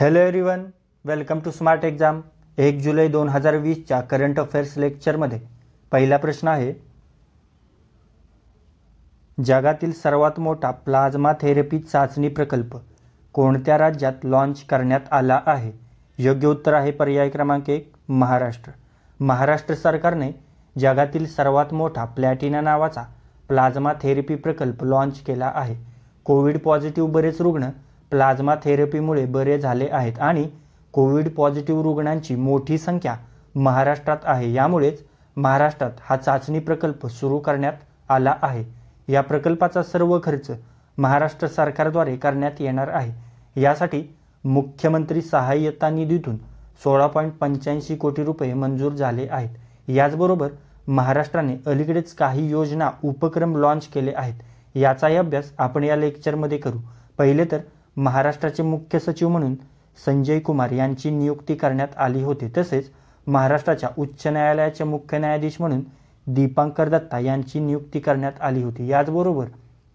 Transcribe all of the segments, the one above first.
hello everyone welcome to smart exam एक जुलै दोन हजार वीसच्या करंट अफेअर्स लेक्चरमध्ये पहिला प्रश्न आहे जगातील सर्वात मोठा प्लाझ्मा थेरपी चाचणी प्रकल्प कोणत्या राज्यात लॉन्च करण्यात आला आहे योग्य उत्तर आहे पर्याय क्रमांक एक महाराष्ट्र महाराष्ट्र सरकारने जगातील सर्वात मोठा प्लॅटिना नावाचा प्लाझ्मा थेरपी प्रकल्प लॉन्च केला आहे कोविड पॉझिटिव्ह बरेच रुग्ण प्लाझ्मा थेरपीमुळे बरे झाले आहेत आणि कोविड पॉझिटिव्ह रुग्णांची मोठी संख्या महाराष्ट्रात आहे यामुळेच महाराष्ट्रात हा चाचणी प्रकल्प सुरू करण्यात आला आहे या प्रकल्पाचा सर्व खर्च महाराष्ट्र सरकारद्वारे करण्यात येणार आहे यासाठी मुख्यमंत्री सहाय्यता निधीतून सोळा पॉईंट पंच्याऐंशी कोटी रुपये मंजूर झाले आहेत याचबरोबर महाराष्ट्राने अलीकडेच काही योजना उपक्रम लॉन्च केले आहेत याचाही अभ्यास आपण या लेक्चरमध्ये करू पहिले तर महाराष्ट्राचे मुख्य सचिव म्हणून संजय कुमार यांची नियुक्ती करण्यात आली होती तसेच महाराष्ट्राच्या उच्च न्यायालयाचे मुख्य न्यायाधीश म्हणून दीपांकर दत्ता यांची नियुक्ती करण्यात आली होती याचबरोबर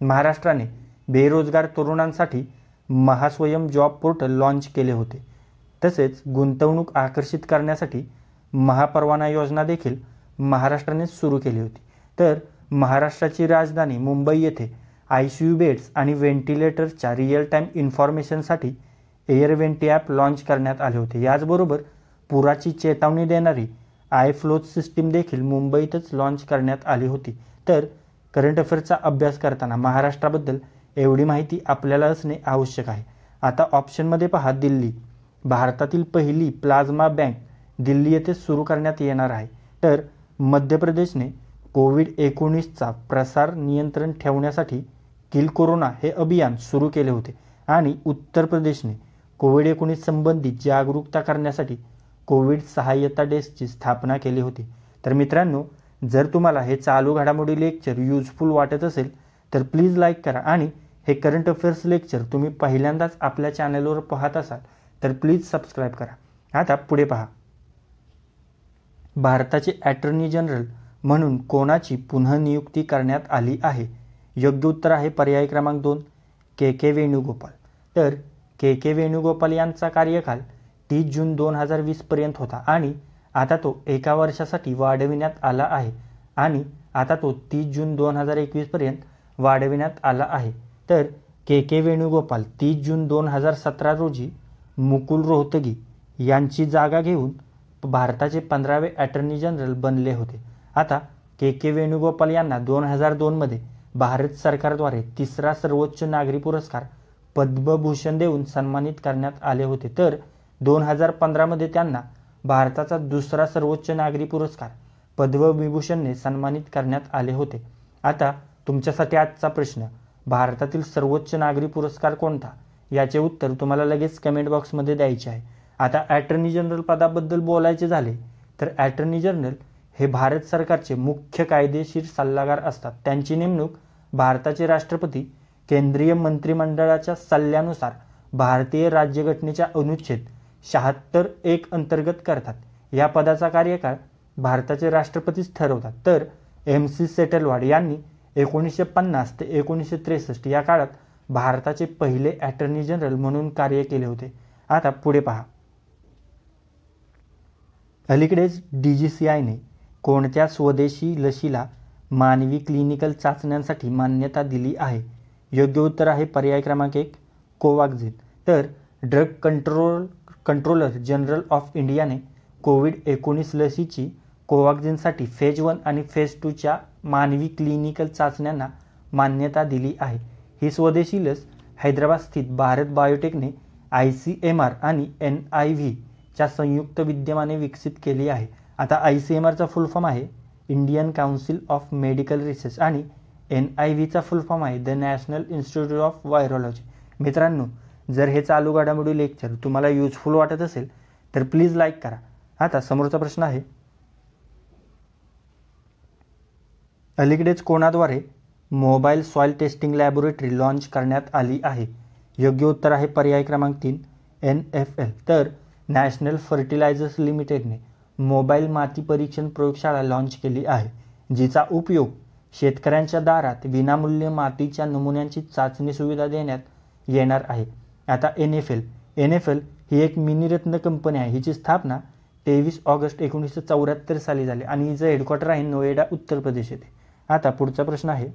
महाराष्ट्राने बेरोजगार तरुणांसाठी महास्वयम जॉब पोर्टल लॉन्च केले होते तसेच गुंतवणूक आकर्षित करण्यासाठी महापरवाना योजना देखील महाराष्ट्राने सुरू केली होती तर महाराष्ट्राची राजधानी मुंबई येथे आय सी यू बेड्स आणि व्हेंटिलेटरच्या रिअल टाईम इन्फॉर्मेशनसाठी एअरवेंटी ॲप लाँच करण्यात आले होते याचबरोबर पुराची चेतावणी देणारी आय फ्लो सिस्टीम देखील मुंबईतच लाँच करण्यात आली होती तर करंट अफेअरचा अभ्यास करताना महाराष्ट्राबद्दल एवढी माहिती आपल्याला असणे आवश्यक आहे आता ऑप्शनमध्ये पहा दिल्ली भारतातील पहिली प्लाझ्मा बँक दिल्ली येथे सुरू करण्यात येणार आहे तर मध्य प्रदेशने कोविड एकोणीसचा प्रसार नियंत्रण ठेवण्यासाठी किल कोरोना हे अभियान सुरू केले होते आणि उत्तर प्रदेशने कोविड एकोणीस संबंधित जागरूकता करण्यासाठी कोविड सहाय्यता डेस्कची स्थापना केली होती तर मित्रांनो जर तुम्हाला हे चालू घडामोडी लेक्चर युजफुल वाटत असेल तर प्लीज लाईक करा आणि हे करंट अफेअर्स लेक्चर तुम्ही पहिल्यांदाच आपल्या चॅनलवर पाहत असाल तर प्लीज सबस्क्राईब करा आता पुढे पहा भारताचे ॲटर्नी जनरल म्हणून कोणाची पुनर्नियुक्ती करण्यात आली आहे योग्य उत्तर आहे पर्याय क्रमांक दोन के के वेणुगोपाल तर के के वेणुगोपाल यांचा कार्यकाल तीस जून दोन हजार वीसपर्यंत होता आणि आता तो एका वर्षासाठी वाढविण्यात आला आहे आणि आता तो तीस जून दोन हजार एकवीसपर्यंत वाढविण्यात आला आहे तर के के वेणुगोपाल तीस जून दोन हजार सतरा रोजी मुकुल रोहतगी यांची जागा घेऊन भारताचे पंधरावे अटर्नी जनरल बनले होते आता के के वेणुगोपाल यांना दोन हजार दोनमध्ये भारत सरकारद्वारे तिसरा सर्वोच्च नागरी पुरस्कार पद्मभूषण देऊन सन्मानित करण्यात आले होते तर दोन हजार पंधरामध्ये त्यांना भारताचा दुसरा सर्वोच्च नागरी पुरस्कार पद्मविभूषणने सन्मानित करण्यात आले होते आता तुमच्यासाठी आजचा प्रश्न भारतातील सर्वोच्च नागरी पुरस्कार कोणता याचे उत्तर तुम्हाला लगेच कमेंट बॉक्समध्ये द्यायचे आहे आता ॲटर्नी जनरल पदाबद्दल बोलायचे झाले तर ॲटर्नी जनरल हे भारत सरकारचे मुख्य कायदेशीर सल्लागार असतात त्यांची नेमणूक भारताचे राष्ट्रपती केंद्रीय मंत्रिमंडळाच्या सल्ल्यानुसार भारतीय राज्यघटनेच्या अनुच्छेद शहात्तर एक अंतर्गत करतात या पदाचा कार्यकाळ भारताचे राष्ट्रपतीच ठरवतात तर एम सी सेटलवाड यांनी एकोणीसशे पन्नास ते एकोणीसशे त्रेसष्ट या काळात भारताचे पहिले ॲटर्नी जनरल म्हणून कार्य केले होते आता पुढे पहा अलीकडेच डी जी सी आयने कोणत्या स्वदेशी लशीला मानवी क्लिनिकल चाचण्यांसाठी मान्यता दिली आहे योग्य उत्तर आहे पर्याय क्रमांक एक कोवॅक्झिन तर drug control controller general of इंडियाने कोविड एकोणीस लसीची कोवॅक्झिनसाठी फेज वन आणि फेज टूच्या मानवी क्लिनिकल चाचण्यांना मान्यता दिली आहे ही स्वदेशी लस हैदराबाद स्थित भारत बायोटेकने आय सी एम आर आणि एन आय व्हीच्या संयुक्त विद्यमाने विकसित केली आहे आता आय सी एम आरचा फुल फॉर्म आहे Indian council of medical research आणि एन आय व्हीचा फुल फॉर्म आहे the national institute of virology मित्रांनो जर हे चालू घडामोडी लेक्चर तुम्हाला युजफुल वाटत असेल तर प्लीज लाईक करा आता समोरचा प्रश्न आहे अलीकडेच कोणाद्वारे mobile soil testing laboratory launch करण्यात आली आहे योग्य उत्तर आहे पर्याय क्रमांक तीन एन एफ एल तर नॅशनल फर्टिलायझर्स लिमिटेडने मोबाईल माती परीक्षण प्रयोगशाळा लाँच केली आहे जिचा उपयोग शेतकऱ्यांच्या दारात विनामूल्य मातीच्या नमुन्यांची चाचणी सुविधा देण्यात येणार आहे आता N F L N F L ही एक रत्न कंपनी आहे हिची स्थापना तेवीस ऑगस्ट एकोणीसशे चौऱ्याहत्तर साली झाली आणि हिचं हेडक्वार्टर आहे नोएडा उत्तर प्रदेश येथे आता पुढचा प्रश्न आहे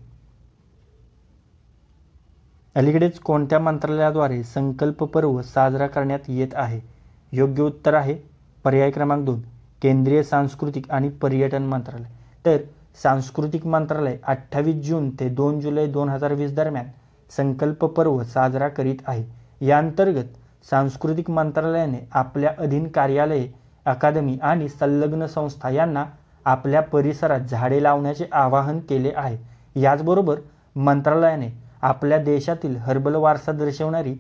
अलीकडेच कोणत्या मंत्रालयाद्वारे संकल्प पर्व साजरा करण्यात येत आहे योग्य उत्तर आहे पर्याय क्रमांक दोन केंद्रीय सांस्कृतिक आणि पर्यटन मंत्रालय तर सांस्कृतिक मंत्रालय अठ्ठावीस जून ते दोन जुलै दोन हजार वीस दरम्यान संकल्प पर्व साजरा करीत आहे याअंतर्गत सांस्कृतिक मंत्रालयाने आपल्या अधीन कार्यालये अकादमी आणि संलग्न संस्था यांना आपल्या परिसरात झाडे लावण्याचे आवाहन केले आहे याचबरोबर मंत्रालयाने आपल्या देशातील हर्बल वारसा दर्शवणारी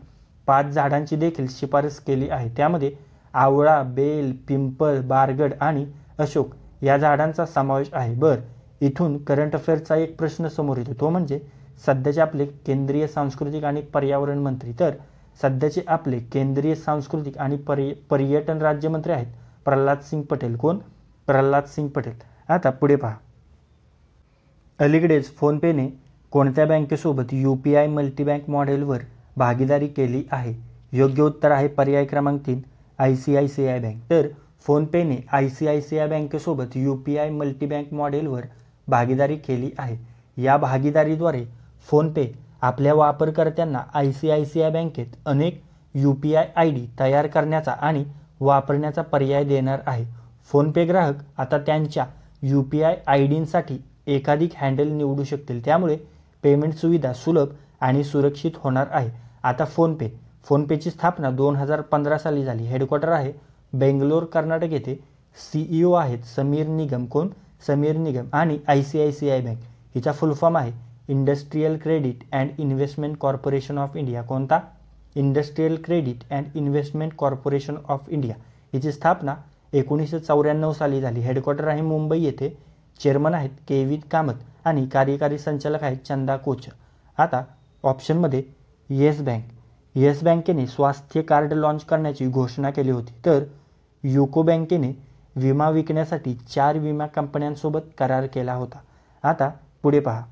पाच झाडांची देखील शिफारस केली आहे त्यामध्ये आवळा बेल पिंपळ बारगड आणि अशोक या झाडांचा समावेश आहे बरं इथून करंट अफेअरचा एक प्रश्न समोर येतो तो म्हणजे सध्याचे आपले केंद्रीय सांस्कृतिक आणि पर्यावरण मंत्री तर सध्याचे आपले केंद्रीय सांस्कृतिक आणि पर्यटन राज्यमंत्री आहेत प्रल्हाद सिंग पटेल कोण प्रल्हाद सिंग पटेल आता पुढे पहा अलीकडेच फोनपेने कोणत्या बँकेसोबत यू पी आय मल्टीबँक मॉडेलवर भागीदारी केली आहे योग्य उत्तर आहे पर्याय क्रमांक तीन I C I C I bank तर फोनपेने I C I C I बँकेसोबत यू पी आय मल्टीबँक मॉडेलवर भागीदारी केली आहे या भागीदारीद्वारे फोनपे आपल्या वापरकर्त्यांना I C I C I बँकेत अनेक U P I I D तयार करण्याचा आणि वापरण्याचा पर्याय देणार आहे फोनपे ग्राहक आता त्यांच्या यू पी आय आय डींसाठी एकाधिक हँडल निवडू शकतील त्यामुळे पेमेंट सुविधा सुलभ आणि सुरक्षित होणार आहे आता फोनपे फोनपेची स्थापना दोन हजार पंधरा साली झाली हेडक्वार्टर आहे बेंगलोर कर्नाटक येथे सीईओ e आहेत समीर निगम कोण समीर निगम आणि I C I C I bank हिचा फुल फॉर्म आहे industrial credit and investment corporation of India कोणता industrial credit and investment corporation of India हिची स्थापना एकोणीसशे चौऱ्याण्णव साली झाली हेडक्वार्टर आहे मुंबई येथे चेअरमन आहेत के कामत आणि कार्यकारी संचालक आहेत चंदा कोचर आता ऑप्शनमध्ये येस बँक येस बँकेने स्वास्थ्य कार्ड लाँच करण्याची घोषणा केली होती तर युको बँकेने विमा विकण्यासाठी चार विमा कंपन्यांसोबत करार केला होता आता पुढे पहा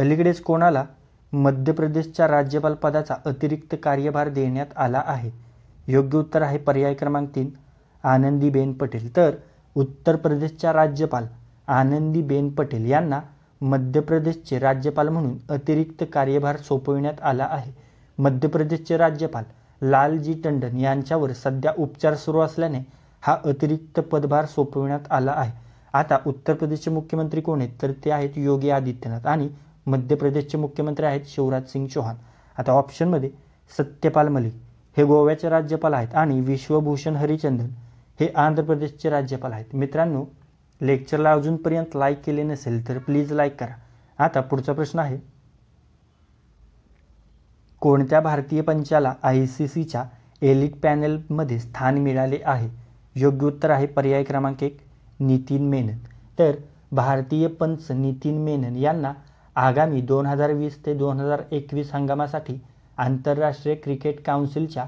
अलीकडेच कोणाला मध्य प्रदेशच्या राज्यपाल पदाचा अतिरिक्त कार्यभार देण्यात आला आहे योग्य उत्तर आहे पर्याय क्रमांक तीन आनंदीबेन पटेल तर उत्तर प्रदेशच्या राज्यपाल आनंदीबेन पटेल यांना मध्य प्रदेशचे राज्यपाल म्हणून अतिरिक्त कार्यभार सोपविण्यात आला आहे मध्य प्रदेशचे राज्यपाल लालजी टंडन यांच्यावर सध्या उपचार सुरू असल्याने हा अतिरिक्त पदभार सोपविण्यात आला आहे आता उत्तर प्रदेशचे मुख्यमंत्री कोण आहेत तर ते आहेत योगी आदित्यनाथ आणि मध्य प्रदेशचे मुख्यमंत्री आहेत शिवराज सिंग चौहान आता ऑप्शनमध्ये सत्यपाल मलिक हे गोव्याचे राज्यपाल आहेत आणि विश्वभूषण हरिचंदन हे आंध्र प्रदेशचे राज्यपाल आहेत मित्रांनो लेक्चरला अजूनपर्यंत लाईक केले नसेल तर प्लीज लाईक करा आता पुढचा प्रश्न आहे कोणत्या भारतीय पंचाला आय सी सीच्या एलिट पॅनलमध्ये स्थान मिळाले आहे योग्य उत्तर आहे पर्याय क्रमांक एक नितीन मेनन तर भारतीय पंच नितीन मेनन यांना आगामी दोन हजार वीस ते दोन हजार एकवीस हंगामासाठी आंतरराष्ट्रीय क्रिकेट काउन्सिलच्या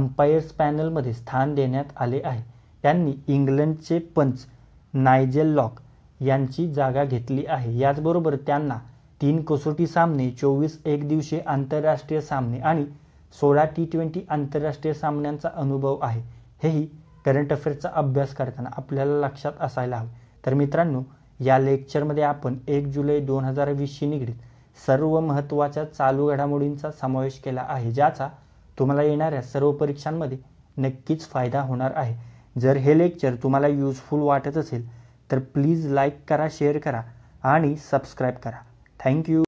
अंपायर्स पॅनलमध्ये स्थान देण्यात आले आहे त्यांनी इंग्लंडचे पंच नायजेल लॉक यांची जागा घेतली आहे याचबरोबर त्यांना तीन कसोटी सामने चोवीस एक दिवशी आंतरराष्ट्रीय सामने आणि सोळा टी ट्वेंटी आंतरराष्ट्रीय सामन्यांचा अनुभव आहे हेही करंट अफेअर्सचा अभ्यास करताना आपल्याला लक्षात असायला हवे तर मित्रांनो या लेक्चरमध्ये आपण एक जुलै दोन हजार वीसशी निगडीत सर्व महत्त्वाच्या चालू घडामोडींचा समावेश केला आहे ज्याचा तुम्हाला येणाऱ्या सर्व परीक्षांमध्ये नक्कीच फायदा होणार आहे जर हे लेक्चर तुम्हाला यूजफुल वाटत असेल तर प्लीज लाईक करा शेअर करा आणि सबस्क्राईब करा थँक्यू